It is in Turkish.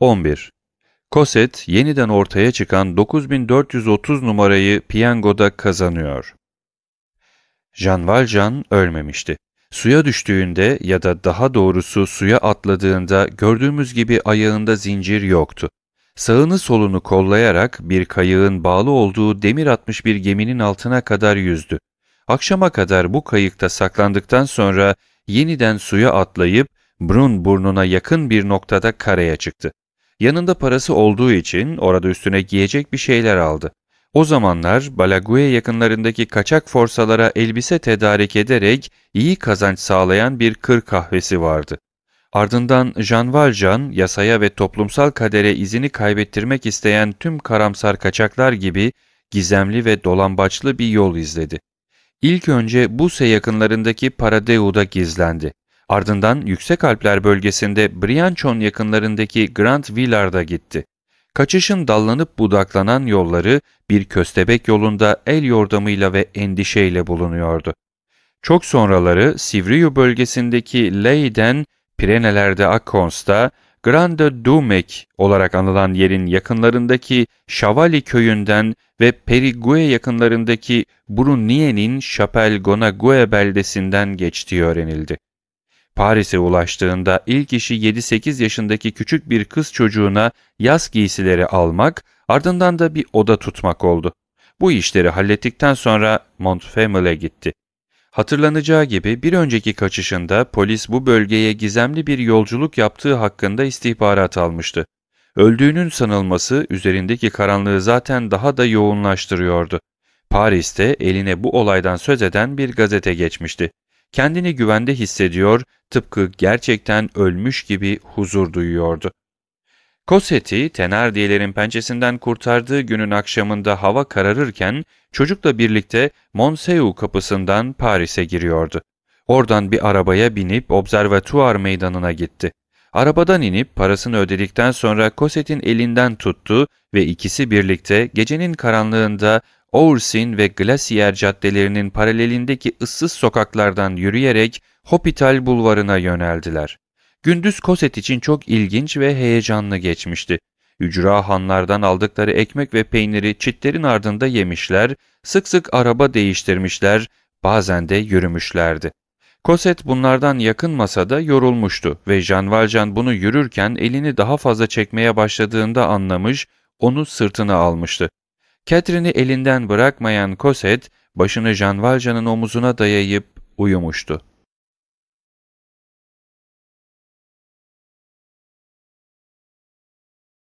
11. Koset yeniden ortaya çıkan 9430 numarayı piyangoda kazanıyor. Jean Valjean ölmemişti. Suya düştüğünde ya da daha doğrusu suya atladığında gördüğümüz gibi ayağında zincir yoktu. Sağını solunu kollayarak bir kayığın bağlı olduğu demir atmış bir geminin altına kadar yüzdü. Akşama kadar bu kayıkta saklandıktan sonra yeniden suya atlayıp Brun burnuna yakın bir noktada karaya çıktı. Yanında parası olduğu için orada üstüne giyecek bir şeyler aldı. O zamanlar Balaguye yakınlarındaki kaçak forsalara elbise tedarik ederek iyi kazanç sağlayan bir kır kahvesi vardı. Ardından Jean Valjean yasaya ve toplumsal kadere izini kaybettirmek isteyen tüm karamsar kaçaklar gibi gizemli ve dolambaçlı bir yol izledi. İlk önce Buse yakınlarındaki Paradeu'da gizlendi. Ardından Yüksek Alpler bölgesinde Briançon yakınlarındaki Grand Villard'a gitti. Kaçışın dallanıp budaklanan yolları bir köstebek yolunda el yordamıyla ve endişeyle bulunuyordu. Çok sonraları Sivriyu bölgesindeki Leyden, Pireneler'de Akonsta, Grande Dumek olarak anılan yerin yakınlarındaki Şavali köyünden ve Perigue yakınlarındaki Brunnie'nin Chapel Gonague beldesinden geçtiği öğrenildi. Paris'e ulaştığında ilk işi 7-8 yaşındaki küçük bir kız çocuğuna yaz giysileri almak, ardından da bir oda tutmak oldu. Bu işleri hallettikten sonra Montfamil'e gitti. Hatırlanacağı gibi bir önceki kaçışında polis bu bölgeye gizemli bir yolculuk yaptığı hakkında istihbarat almıştı. Öldüğünün sanılması üzerindeki karanlığı zaten daha da yoğunlaştırıyordu. Paris'te eline bu olaydan söz eden bir gazete geçmişti kendini güvende hissediyor, tıpkı gerçekten ölmüş gibi huzur duyuyordu. Kosetti, Thenardier'lerin pençesinden kurtardığı günün akşamında hava kararırken çocukla birlikte Monseyu kapısından Paris'e giriyordu. Oradan bir arabaya binip observatuar meydanına gitti. Arabadan inip parasını ödedikten sonra Cosette'in elinden tuttu ve ikisi birlikte gecenin karanlığında Oursin ve Glasier caddelerinin paralelindeki ıssız sokaklardan yürüyerek Hopital bulvarına yöneldiler. Gündüz Koset için çok ilginç ve heyecanlı geçmişti. Ücra hanlardan aldıkları ekmek ve peyniri çitlerin ardında yemişler, sık sık araba değiştirmişler, bazen de yürümüşlerdi. Koset bunlardan yakın masada yorulmuştu ve Jean Valjean bunu yürürken elini daha fazla çekmeye başladığında anlamış, onu sırtına almıştı. Catherine'i elinden bırakmayan Cosette, başını Jean Valjean'ın omuzuna dayayıp uyumuştu.